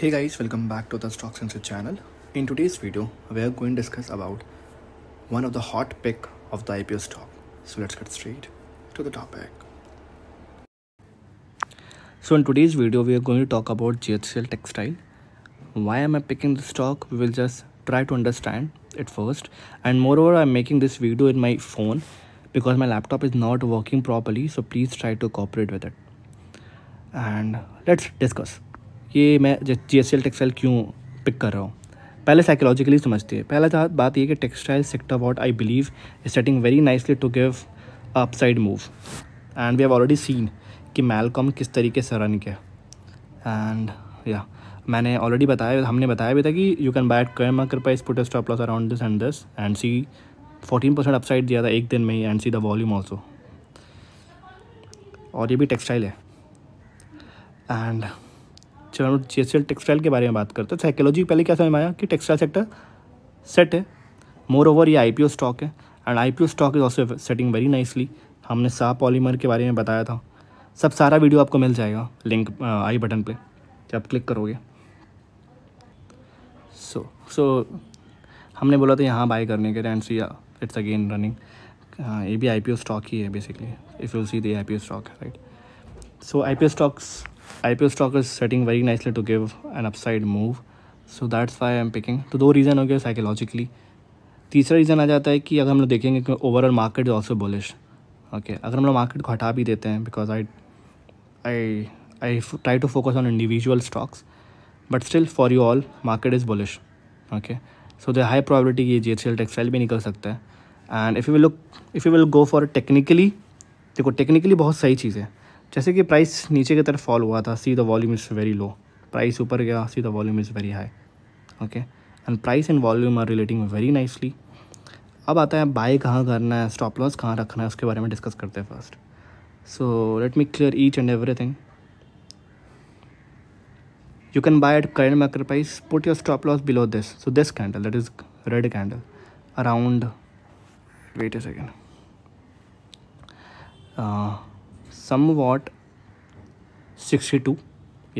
Hey guys, welcome back to the Stock sensor channel. In today's video, we are going to discuss about one of the hot pick of the IPO stock. So let's get straight to the topic. So in today's video, we are going to talk about GHCL Textile. Why am I picking the stock? We will just try to understand it first. And moreover, I'm making this video in my phone because my laptop is not working properly. So please try to cooperate with it. And let's discuss. कि मैं G S textile क्यों pick कर रहा हूँ पहले psychologically समझते हैं पहला बात ये कि textile sector what I believe is setting very nicely to give upside move and we have already seen कि मेलकॉम किस तरीके से रन किया एंड या मैंने ऑलरेडी बताया हमने बताया भी था कि यू कैन बाय कर्मा कृपा इस put stop loss around this and this and see fourteen percent upside दिया था एक दिन में ही and see the volume also और ये भी टेक्सटाइल है एंड चलो जेसल टेक्सटाइल के बारे में बात करते हैं साइकोलॉजी पहले क्या समझ में आया कि टेक्सटाइल सेक्टर सेट है मोर ओवर ये आई स्टॉक है and I stock is also setting very nicely हमने सा पॉलीमर के बारे में बताया था सब सारा वीडियो आपको मिल जाएगा लिंक आई बटन पर जब आप क्लिक करोगे सो so, सो so, हमने बोला था यहाँ बाय करने के रैंड सी इट्स अगेन रनिंग हाँ ये भी आई स्टॉक ही है basically if you see the I stock right so I stocks IPO stock is setting very nicely to give an upside move so that's why I am picking तो दो reason हो गए psychologically तीसरा reason आ जाता है कि अगर हम लोग देखेंगे कि overall market is also bullish okay अगर हम लोग मार्केट को हटा भी देते हैं because I I I try to focus on individual stocks but still for you all market is bullish okay so the high probability कि G H C L textile भी निकल सकता है and if you will look if you will go for technically देखो technically बहुत सही चीज़ है जैसे कि प्राइस नीचे की तरफ फॉल हुआ था see the volume is very low price ऊपर गया see the volume is very high okay and price and volume are relating very nicely अब आता है बाय कहाँ करना है स्टॉप लॉस कहाँ रखना है उसके बारे में डिस्कस करते हैं first so let me clear each and every thing you can at at current market price put stop stop loss below this so this candle that is red candle around a second uh, somewhat 62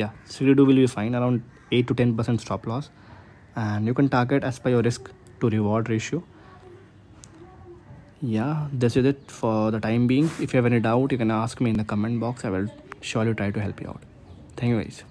yeah 62 will be fine around 8 to 10 percent stop loss and you can target as per your risk to reward ratio yeah this is it for the time being if you have any doubt you can ask me in the comment box i will surely try to help you out thank you guys